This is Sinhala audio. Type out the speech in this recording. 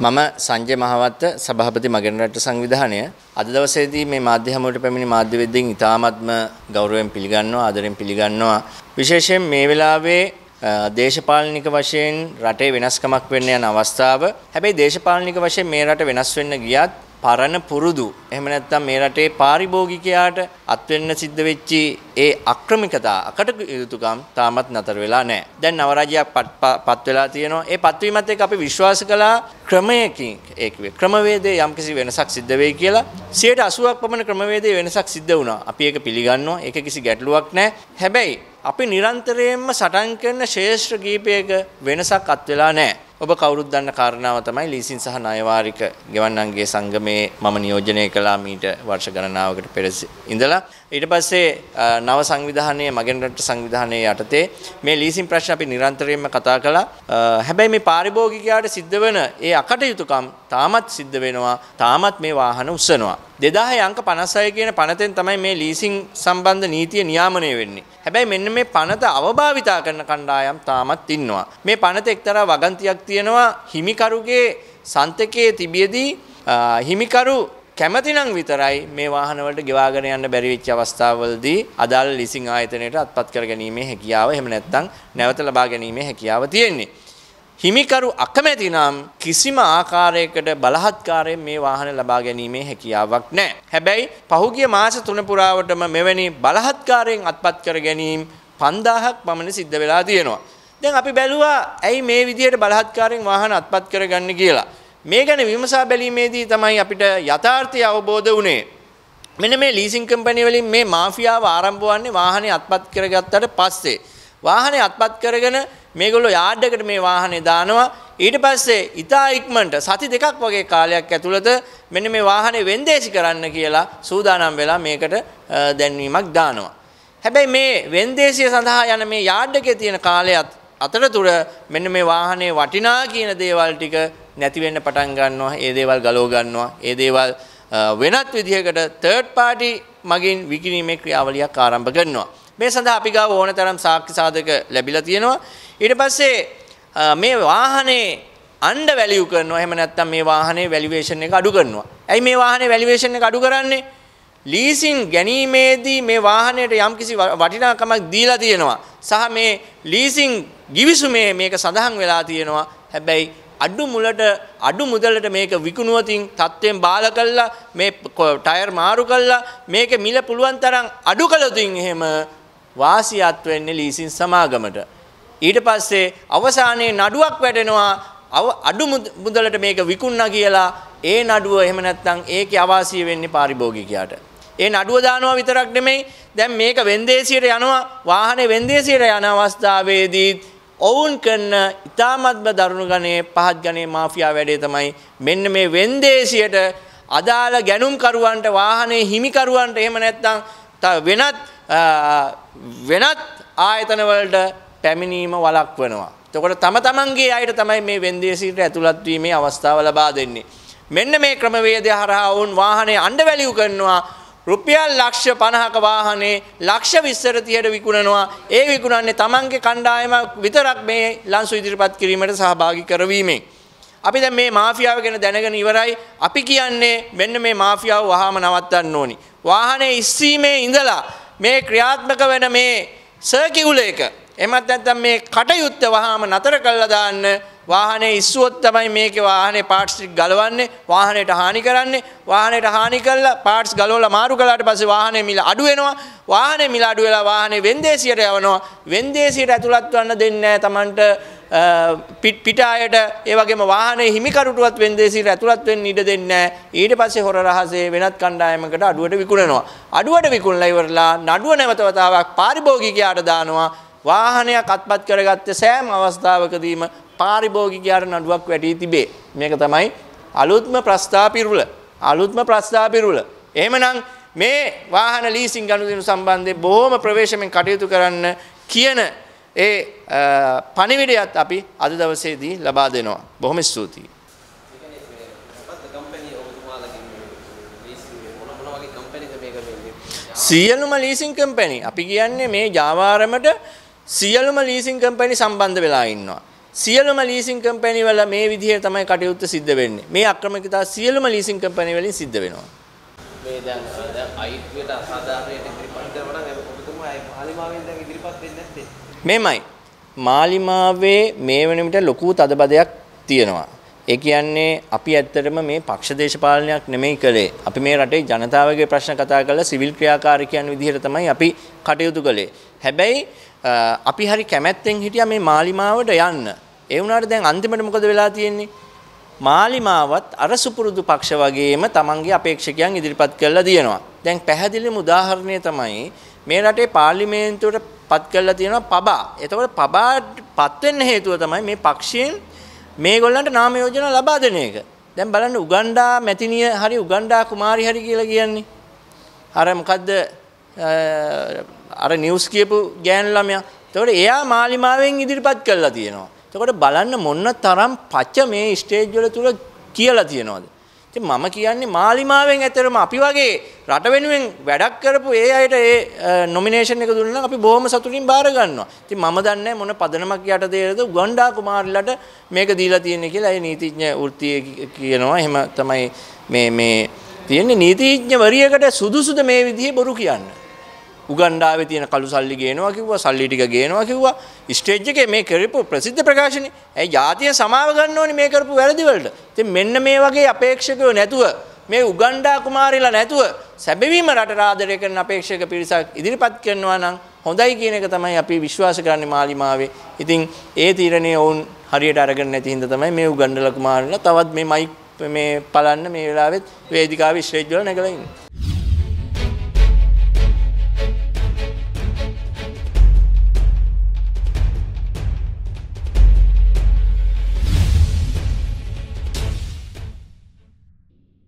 මම සංජය මහවත්ත සභාපති මගෙන් රට සංවිධානය අද දවසේදී මේ මාධ්‍ය හමුවට පැමිණි මාධ්‍ය වෙද්දෙන් ඉතාමත්ම ගෞරවයෙන් පිළිගන්නවා ආදරෙන් පිළිගන්නවා විශේෂයෙන් මේ වෙලාවේ දේශපාලනික වශයෙන් රටේ වෙනස්කමක් වෙන්න යන අවස්ථාව හැබැයි දේශපාලනික වශයෙන් මේ රට වෙනස් වෙන්න ගියත් පරණ පුරුදු එහෙම නැත්නම් මේ රටේ පාරිභෝගිකයාට අත් වෙන්න සිද්ධ වෙච්චි ඒ අක්‍රමිකතා අකට යුතුයකම් තාමත් නතර වෙලා නැහැ. දැන් නවරජයක් පත් වෙලා තියෙනවා. ඒ පත්වීමත් එක්ක අපි විශ්වාස කළා ක්‍රමයකින් ඒ කිව්වේ ක්‍රමවේදයේ යම්කිසි වෙනසක් සිද්ධ වෙයි කියලා 80ක් පමණ ක්‍රමවේදයේ වෙනසක් සිද්ධ වුණා. අපි ඒක පිළිගන්නවා. ඒක කිසි ගැටලුවක් නැහැ. හැබැයි අපි නිරන්තරයෙන්ම සටන් කරන ශේෂ්ත්‍ර කීපයක වෙනසක් අත් වෙලා නැහැ. ඔබ කවුරුත් දන්න කාරණාව තමයි ලීසින් සහ ණයවාරික ගෙවන්නන්ගේ සංගමේ මම නියෝජනය කළා මීට වර්ෂ ගණනාවකට පෙර ඉඳලා ඊට පස්සේ නව සංවිධානය මගෙන් රට සංවිධානය යටතේ මේ ලීසින් ප්‍රශ්න අපි නිරන්තරයෙන්ම කතා කළා. හැබැයි මේ පාරිභෝගිකයාට සිද්ධ වෙන ඒ අකටයුතුකම් තාමත් සිද්ධ වෙනවා. තාමත් මේ වාහන උස්සනවා. 2000 අංක 56 කියන පනතෙන් තමයි මේ ලීසින් සම්බන්ධ නීතිය නියාමනය වෙන්නේ. හැබැයි මෙන්න මේ පනත අවභාවිතා කරන කණ්ඩායම් තාමත් ඉන්නවා. මේ පනත එක්තරා වගන්තියක් තියෙනවා හිමිකරුගේ සන්තකයේ තිබියදී හිමිකරු කැමතිනම් විතරයි මේ වාහන වලට ගෙවාගෙන යන්න බැරි වෙච්ච අවස්ථාවවලදී අදාළ ලිසින් ආයතනයට අත්පත් කර ගැනීමේ හැකියාව එහෙම නැත්නම් නැවත ලබා ගැනීමේ හැකියාව තියෙන්නේ. හිමිකරු අකමැති නම් කිසිම ආකාරයකට බලහත්කාරයෙන් මේ වාහන ලබා ගැනීමේ හැකියාවක් නැහැ. හැබැයි පහුගිය මාස 3 පුරාවටම මෙවැනි බලහත්කාරයෙන් අත්පත් කර ගැනීම 5000ක් පමණ සිද්ධ වෙලා තියෙනවා. දැන් අපි බැලුවා ඇයි මේ විදිහට බලහත්කාරයෙන් වාහන අත්පත් කරගන්නේ කියලා. මේ ගැන විමසා බැලීමේදී තමයි අපිට යථාර්ථය අවබෝධ වුණේ. මෙන්න මේ ලීසින් කම්පැනි වලින් මේ මාෆියාව ආරම්භ වන්නේ වාහනේ අත්පත් කරගත්තට පස්සේ. වාහනේ අත්පත් කරගෙන මේගොල්ලෝ යාඩ් එකට මේ වාහනේ දානවා. ඊට පස්සේ ඉතා ඉක්මනට සති දෙකක් වගේ කාලයක් ඇතුළත මෙන්න මේ වාහනේ වෙන්දේසි කරන්න කියලා සූදානම් වෙලා මේකට දැන්වීමක් දානවා. හැබැයි මේ වෙන්දේසිය සඳහා යන මේ යාඩ් එකේ තියෙන කාලයත් අතරතුර මෙන්න මේ වාහනේ වටිනා කියන දේවල් ටික නැති වෙන්න පටන් ගන්නවා. ඒ දේවල් ගලව ගන්නවා. ඒ දේවල් වෙනත් විදිහකට third party මගින් විකිණීමේ ක්‍රියාවලියක් ආරම්භ කරනවා. මේ සඳහා අපි ගාව ඕනතරම් සාක්ෂි සාධක ලැබිලා තියෙනවා. ඊට පස්සේ මේ වාහනේ අන්ඩ වැලියු කරනවා. එහෙම නැත්නම් මේ වාහනේ වැලියුේෂන් එක අඩු කරනවා. ඇයි මේ වාහනේ වැලියුේෂන් එක අඩු කරන්නේ? ලීසින් ගැනීමේදී මේ වාහනයට යම්කිසි වටිනාකමක් දීලා තියෙනවා. සහ මේ ලීසින් ගිවිසුමේ මේක සඳහන් වෙලා තියෙනවා. හැබැයි අඩු මුලට අඩු මුදලට මේක විකුණුවතින් තත්ත්වයෙන් බාල කළා මේ ටයර් මාරු කළා මේක මිල පුළුවන් තරම් අඩු කළොතින් එහෙම වාසියත් වෙන්නේ ලීසින් සමාගමට ඊට පස්සේ අවසානයේ නඩුවක් වැටෙනවා අඩු මුදලට මේක විකුණා කියලා ඒ නඩුව එහෙම නැත්නම් ඒකේ අවාසිය වෙන්නේ පාරිභෝගිකයාට ඒ නඩුව දානවා විතරක් නෙමෙයි දැන් මේක වෙන්දේසියට යනවා වාහනේ වෙන්දේසියට යන අවස්ථාවේදී ඔවුන් කරන ඉතාමත්ම දරුණු ගණයේ පහත් ගණයේ මාෆියා වැඩේ තමයි මෙන්න මේ වෙන්දේසියට අදාළ ගැනුම්කරුවන්ට වාහනේ හිමිකරුවන්ට එහෙම නැත්නම් වෙනත් වෙනත් ආයතන වලට පැමිණීම වළක්වනවා. එතකොට තම තමන්ගේ අයට තමයි මේ වෙන්දේසියට ඇතුළත් වීමේ අවස්ථාව ලබා දෙන්නේ. මෙන්න මේ ක්‍රමවේදය හරහා වුන් වාහනේ අඬවැලිව් කරනවා රුපියල් ලක්ෂ 50ක වාහනේ ලක්ෂ 20ට 30ට විකුණනවා. ඒ විකුණන්නේ Tamanගේ කණ්ඩායම විතරක් මේ ලන්සු ඉදිරිපත් කිරීමට සහභාගී කරවීමෙන්. අපි දැන් මේ මාෆියාව ගැන දැනගෙන ඉවරයි. අපි කියන්නේ මෙන්න මේ මාෆියාව වහාම නවත්තන්න ඕනි. වාහනේ ඉස්සීමේ ඉඳලා මේ ක්‍රියාත්මක වෙන මේ සර්කියුල එක එමත් නැත්නම් මේ කටයුත්ත වහාම නතර කළා දාන්න වාහනේ ඉස්සුවොත් තමයි මේකේ වාහනේ පාර්ට්ස් ටික ගලවන්නේ වාහනයට හානි කරන්නේ වාහනයට හානි කරලා පාර්ට්ස් ගලවලා මාරු කළාට පස්සේ වාහනේ මිල අඩු වෙනවා වාහනේ මිල අඩු වෙලා වාහනේ වෙන්දේසියට යවනවා වෙන්දේසියට ඇතුළත් වන්න දෙන්නේ නැහැ Tamanට පිට අයට ඒ වගේම වාහනේ හිමිකරුටුවත් වෙන්දේසියට ඇතුළත් වෙන්න ඉඩ දෙන්නේ නැහැ. ඊට පස්සේ හොර රහසේ වෙනත් කණ්ඩායමකට අඩුවට විකුණනවා. අඩුවට විකුණලා ඉවරලා නඩුව නැවත වතාවක් පාරිභෝගිකයාට දානවා. වාහනයක් අත්පත් කරගත්තේ සෑම අවස්ථාවකදීම පාරිභෝගිකයාට නඩුවක් වැටී තිබේ. මේක තමයි අලුත්ම ප්‍රස්ථාපිරුල. අලුත්ම ප්‍රස්ථාපිරුල. එහෙමනම් මේ වාහන ලීසින් ගනුදෙනු සම්බන්ධයෙන් බොහොම ප්‍රවේශමෙන් කටයුතු කරන්න කියන ඒ පණිවිඩයත් අපි අද දවසේදී ලබා දෙනවා. බොහොම ස්තුතියි. සියලුම ලීසින් කම්පැනි අපි කියන්නේ මේ ජාවාරමට සියලුම ලීසින් කම්පැනි සම්බන්ධ වෙලා ඉන්නවා. සියලුම ලීසින් කම්පැනි වල මේ විදිහට තමයි කටයුත්ත සිද්ධ වෙන්නේ. මේ අක්‍රමිකතා සියලුම ලීසින් කම්පැනි වලින් සිද්ධ වෙනවා. මේ දැන් දැන් අයිට්වියට අසාධාරණයට ඉදිරිපත් කරනවා නම් ඔබතුමා ඒ මාලිමාවෙන් දැන් ඉදිරිපත් වෙන්නේ නැත්තේ. මෙමය. මාලිමාවේ මේ වෙන විට ලොකු තදබදයක් තියෙනවා. ඒ කියන්නේ අපි ඇත්තටම මේ පක්ෂ දේශපාලනයක් නෙමෙයි කළේ. අපි මේ රටේ ජනතාවගේ ප්‍රශ්න කතා කරලා සිවිල් ක්‍රියාකාරිකයන් විදිහට තමයි අපි කටයුතු කළේ. හැබැයි අපි හරි කැමැත්තෙන් හිටියා මේ මාලිමාවට යන්න. ඒ වුණාට දැන් අන්තිමට මොකද වෙලා තියෙන්නේ? මාලිමාවත් අර සුපුරුදු පක්ෂ වගේම තමන්ගේ අපේක්ෂකයන් ඉදිරිපත් කරලා දිනවා. දැන් පැහැදිලිම උදාහරණය තමයි මේ රටේ පාර්ලිමේන්තුවට පත් කරලා තියෙනවා පබා. එතකොට පබාට පත් වෙන්න හේතුව තමයි මේ පක්ෂයෙන් මේගොල්ලන්ට නාම යෝජනා ලබා දෙන එක. දැන් බලන්න උගණ්ඩා මැතිනිය හරි උගණ්ඩා කුමාරි හරි කියලා කියන්නේ. අර මොකද්ද අර නිවුස් කියපු ගෑන් ළමයා. එතකොට එයා මාලිමාවෙන් ඉදිරිපත් කරලා තියෙනවා. එතකොට බලන්න මොන්න තරම් පච මේ ස්ටේජ් වල තුල කියලා තියෙනවද? ඉතින් මම කියන්නේ මාලිමාවෙන් ඇතරම අපි වගේ රට වෙනුවෙන් වැඩක් කරපු ඒ අයට ඒ නොමිනේෂන් එක දුන්නා අපි බොහොම සතුටින් බාර ගන්නවා. ඉතින් මම දන්නේ මොන පදනමක් යටතේද උගන්ඩා කුමාරලට මේක දීලා තියෙන්නේ කියලා ඒ නීතිඥ වෘත්තිය කියනවා. එහෙම තමයි මේ මේ තියෙන්නේ නීතිඥවරියකට සුදුසුද මේ විදිහේ බොරු කියන්නේ. උගන්ඩාවේ තියෙන කළු සල්ලි ගේනවා කිව්වා සල්ලි ටික ගේනවා කිව්වා ස්ටේජ් එකේ මේ කරපු ප්‍රසිද්ධ ප්‍රකාශනේ ඇයි ජාතිය සමාව ගන්න ඕනේ මේ කරපු වැරදි වලට ඉතින් මෙන්න මේ වගේ අපේක්ෂකයෝ නැතුව මේ උගන්ඩා කුමාරිලා නැතුව සැබවීම රට ආදරය කරන අපේක්ෂක පිරිසක් ඉදිරිපත් කරනවා නම් හොඳයි කියන එක තමයි අපි විශ්වාස කරන්නේ මාලිමාවේ ඉතින් ඒ තීරණය ඔවුන් හරියට අරගෙන නැති හින්දා තමයි මේ උගන්ඩා කුමාරිලා තවත් මේ මයික් මේ පලන්න මේ වෙලාවෙත් වේදිකාවේ ස්ටේජ් වල නැගලා ඉන්නේ